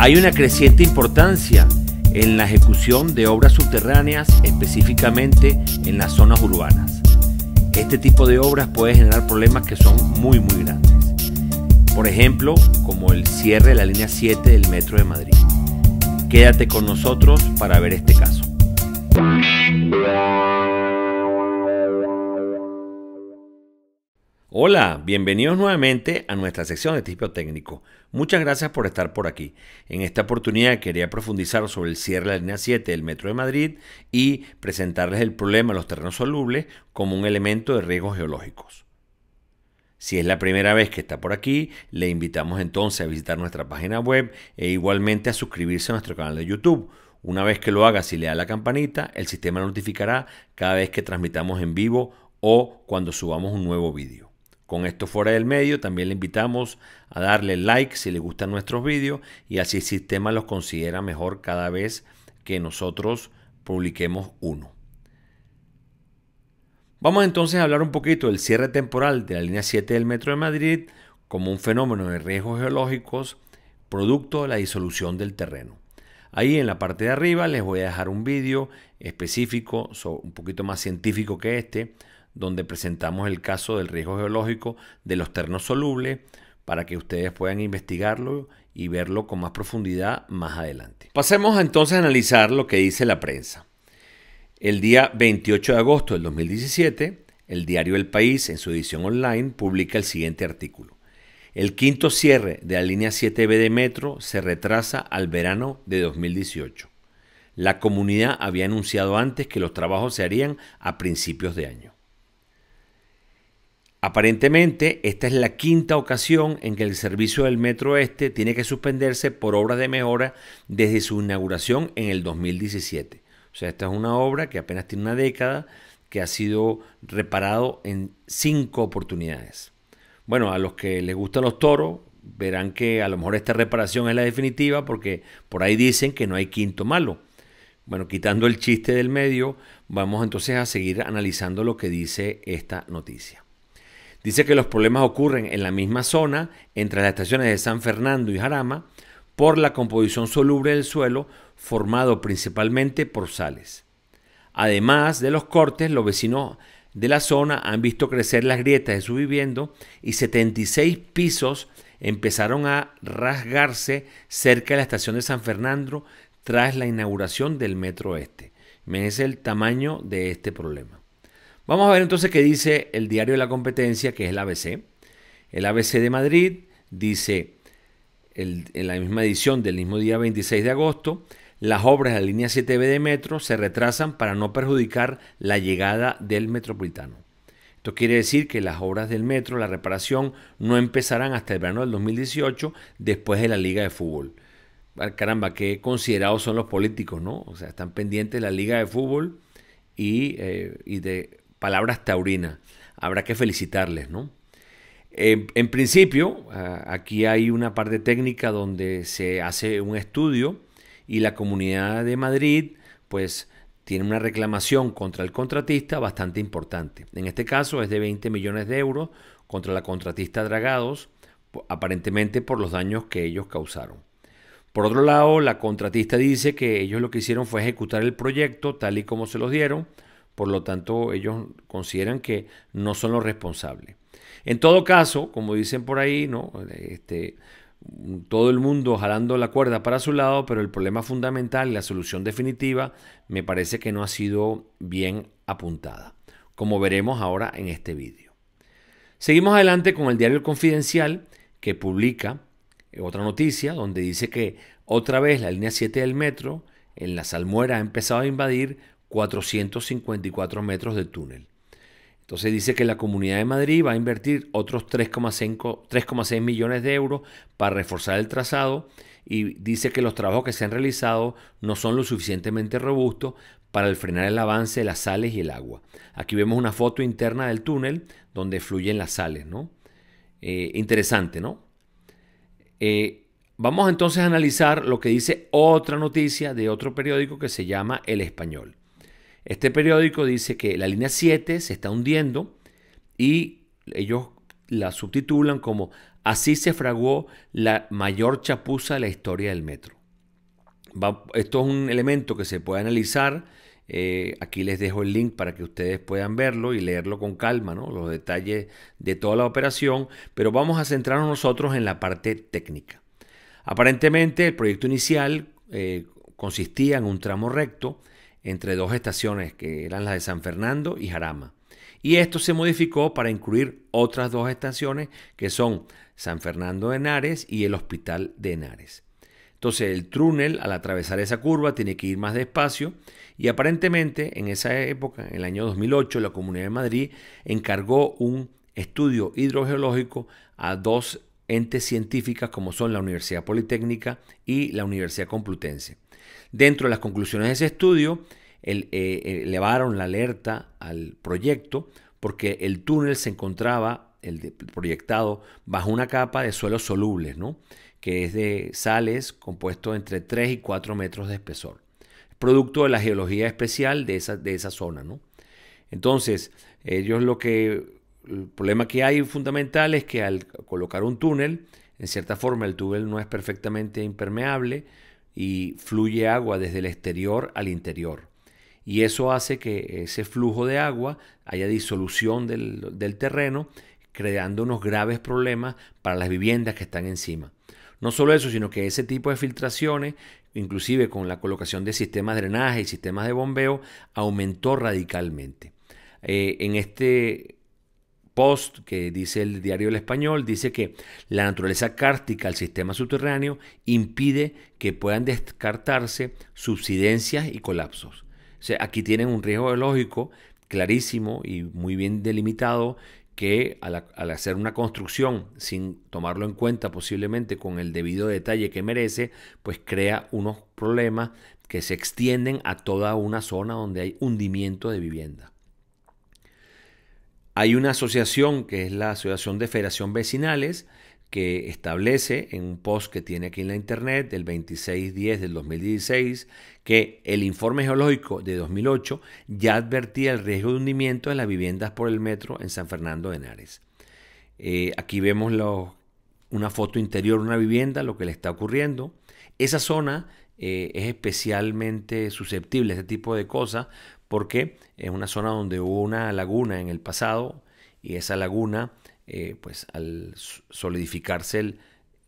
Hay una creciente importancia en la ejecución de obras subterráneas, específicamente en las zonas urbanas. Este tipo de obras puede generar problemas que son muy muy grandes. Por ejemplo, como el cierre de la línea 7 del Metro de Madrid. Quédate con nosotros para ver este caso. Hola, bienvenidos nuevamente a nuestra sección de tipo técnico. Muchas gracias por estar por aquí. En esta oportunidad quería profundizar sobre el cierre de la línea 7 del Metro de Madrid y presentarles el problema de los terrenos solubles como un elemento de riesgos geológicos. Si es la primera vez que está por aquí, le invitamos entonces a visitar nuestra página web e igualmente a suscribirse a nuestro canal de YouTube. Una vez que lo haga, si le da la campanita, el sistema notificará cada vez que transmitamos en vivo o cuando subamos un nuevo vídeo. Con esto fuera del medio, también le invitamos a darle like si le gustan nuestros vídeos y así el sistema los considera mejor cada vez que nosotros publiquemos uno. Vamos entonces a hablar un poquito del cierre temporal de la línea 7 del Metro de Madrid como un fenómeno de riesgos geológicos producto de la disolución del terreno. Ahí en la parte de arriba les voy a dejar un vídeo específico, un poquito más científico que este, donde presentamos el caso del riesgo geológico de los ternos solubles para que ustedes puedan investigarlo y verlo con más profundidad más adelante. Pasemos entonces a analizar lo que dice la prensa. El día 28 de agosto del 2017, el diario El País, en su edición online, publica el siguiente artículo. El quinto cierre de la línea 7B de metro se retrasa al verano de 2018. La comunidad había anunciado antes que los trabajos se harían a principios de año. Aparentemente, esta es la quinta ocasión en que el servicio del Metro Este tiene que suspenderse por obras de mejora desde su inauguración en el 2017. O sea, esta es una obra que apenas tiene una década, que ha sido reparado en cinco oportunidades. Bueno, a los que les gustan los toros, verán que a lo mejor esta reparación es la definitiva porque por ahí dicen que no hay quinto malo. Bueno, quitando el chiste del medio, vamos entonces a seguir analizando lo que dice esta noticia. Dice que los problemas ocurren en la misma zona, entre las estaciones de San Fernando y Jarama, por la composición soluble del suelo formado principalmente por sales. Además de los cortes, los vecinos de la zona han visto crecer las grietas de su vivienda y 76 pisos empezaron a rasgarse cerca de la estación de San Fernando tras la inauguración del metro este. Imagínense el tamaño de este problema. Vamos a ver entonces qué dice el diario de la competencia, que es el ABC. El ABC de Madrid dice, en la misma edición del mismo día 26 de agosto, las obras de la línea 7B de metro se retrasan para no perjudicar la llegada del metropolitano. Esto quiere decir que las obras del metro, la reparación, no empezarán hasta el verano del 2018, después de la Liga de Fútbol. Ah, caramba, qué considerados son los políticos, ¿no? O sea, están pendientes de la Liga de Fútbol y eh, de palabras taurinas. Habrá que felicitarles, ¿no? en principio, aquí hay una parte técnica donde se hace un estudio y la comunidad de Madrid, pues, tiene una reclamación contra el contratista bastante importante. En este caso es de 20 millones de euros contra la contratista Dragados, aparentemente por los daños que ellos causaron. Por otro lado, la contratista dice que ellos lo que hicieron fue ejecutar el proyecto tal y como se los dieron, por lo tanto ellos consideran que no son los responsables. En todo caso, como dicen por ahí, ¿no? Este, todo el mundo jalando la cuerda para su lado, pero el problema fundamental, la solución definitiva, me parece que no ha sido bien apuntada, como veremos ahora en este vídeo. Seguimos adelante con el diario Confidencial, que publica eh, otra noticia donde dice que otra vez la línea 7 del metro en la Salmuera ha empezado a invadir 454 metros de túnel. Entonces dice que la Comunidad de Madrid va a invertir otros 3,6 millones de euros para reforzar el trazado y dice que los trabajos que se han realizado no son lo suficientemente robustos para frenar el avance de las sales y el agua. Aquí vemos una foto interna del túnel donde fluyen las sales, ¿no? Eh, interesante, ¿no? Eh, vamos entonces a analizar lo que dice otra noticia de otro periódico que se llama El Español. Este periódico dice que la línea 7 se está hundiendo y ellos la subtitulan como Así se fraguó la mayor chapuza de la historia del metro. esto es un elemento que se puede analizar. Eh, aquí les dejo el link para que ustedes puedan verlo y leerlo con calma, los detalles de toda la operación, pero vamos a centrarnos nosotros en la parte técnica. Aparentemente el proyecto inicial eh, consistía en un tramo recto entre dos estaciones que eran las de San Fernando y Jarama. Y esto se modificó para incluir otras dos estaciones que son San Fernando de Henares y el Hospital de Henares. Entonces el túnel al atravesar esa curva tiene que ir más despacio y aparentemente en esa época, en el año 2008, la Comunidad de Madrid encargó un estudio hidrogeológico a dos entes científicas como son la Universidad Politécnica y la Universidad Complutense. Dentro de las conclusiones de ese estudio, eh, eh, elevaron la alerta al proyecto porque el túnel se encontraba el proyectado bajo una capa de suelos solubles, ¿no? que es de sales compuesto entre 3 y 4 metros de espesor, producto de la geología especial de esa, de esa zona. ¿no? Entonces, ellos lo que el problema que hay fundamental es que al colocar un túnel, en cierta forma el túnel no es perfectamente impermeable, y fluye agua desde el exterior al interior. Y eso hace que ese flujo de agua haya disolución del, terreno, creando unos graves problemas para las viviendas que están encima. No solo eso, sino que ese tipo de filtraciones, inclusive con la colocación de sistemas de drenaje y sistemas de bombeo, aumentó radicalmente. Eh, en este post que dice el diario El Español, dice que la naturaleza cártica del sistema subterráneo impide que puedan descartarse subsidencias y colapsos. O sea, aquí tienen un riesgo biológico clarísimo y muy bien delimitado que al, al, hacer una construcción sin tomarlo en cuenta posiblemente con el debido detalle que merece, pues crea unos problemas que se extienden a toda una zona donde hay hundimiento de vivienda. Hay una asociación que es la Asociación de Federación Vecinales que establece en un post que tiene aquí en la internet del 26-10 del 2016 que el informe geológico de 2008 ya advertía el riesgo de hundimiento de las viviendas por el metro en San Fernando de Henares. Eh, aquí vemos una foto interior de una vivienda, lo que le está ocurriendo. Esa zona eh, es especialmente susceptible a este tipo de cosas porque es una zona donde hubo una laguna en el pasado y esa laguna, eh, pues al solidificarse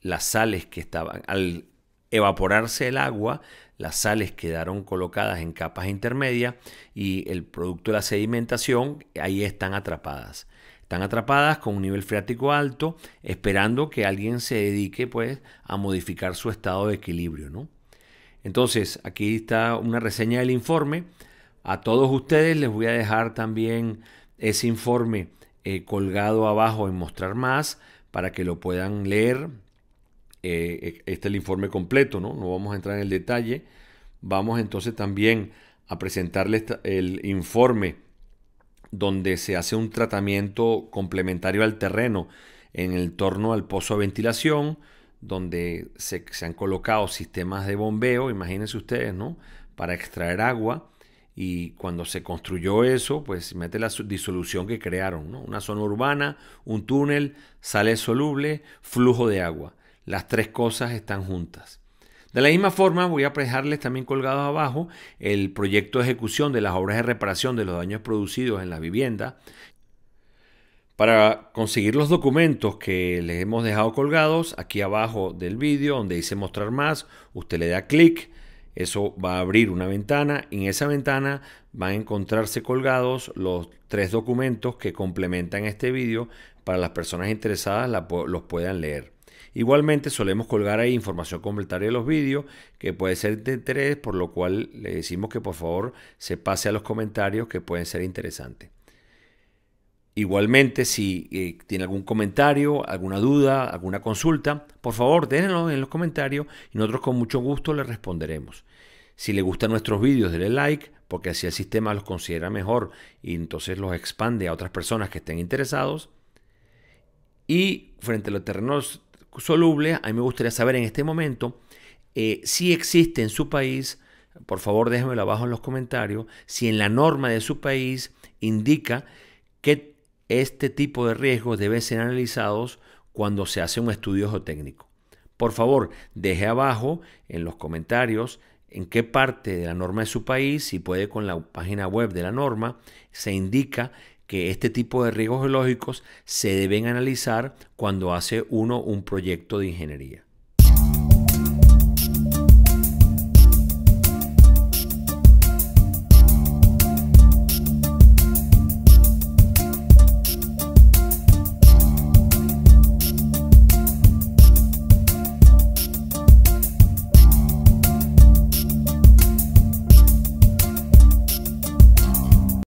las sales que estaban, al evaporarse el agua, las sales quedaron colocadas en capas intermedias y el producto de la sedimentación ahí están atrapadas. Están atrapadas con un nivel freático alto, esperando que alguien se dedique pues a modificar su estado de equilibrio, Entonces, aquí está una reseña del informe. A todos ustedes les voy a dejar también ese informe eh, colgado abajo en mostrar más para que lo puedan leer. Eh, eh, este es el informe completo, ¿no? No vamos a entrar en el detalle. Vamos entonces también a presentarles el informe donde se hace un tratamiento complementario al terreno en el torno al pozo de ventilación, donde se, se han colocado sistemas de bombeo, imagínense ustedes, ¿no? Para extraer agua y cuando se construyó eso, pues mete la disolución que crearon, Una zona urbana, un túnel, sale soluble, flujo de agua. Las tres cosas están juntas. De la misma forma, voy a dejarles también colgado abajo el proyecto de ejecución de las obras de reparación de los daños producidos en la vivienda. Para conseguir los documentos que les hemos dejado colgados, aquí abajo del vídeo donde dice mostrar más, usted le da clic eso va a abrir una ventana. y En esa ventana van a encontrarse colgados los tres documentos que complementan este vídeo para las personas interesadas los puedan leer. Igualmente solemos colgar ahí información complementaria de los vídeos que puede ser de interés, por lo cual le decimos que por favor se pase a los comentarios que pueden ser interesantes. Igualmente, si eh, tiene algún comentario, alguna duda, alguna consulta, por favor déjenlo en los comentarios y nosotros con mucho gusto le responderemos. Si le gustan nuestros vídeos, denle like, porque así el sistema los considera mejor y entonces los expande a otras personas que estén interesados. Y frente a los terrenos solubles, a mí me gustaría saber en este momento eh, si existe en su país, por favor déjenmelo abajo en los comentarios, si en la norma de su país indica que este tipo de riesgos deben ser analizados cuando se hace un estudio geotécnico. Por favor, deje abajo en los comentarios en qué parte de la norma de su país, si puede con la página web de la norma, se indica que este tipo de riesgos geológicos se deben analizar cuando hace uno un proyecto de ingeniería.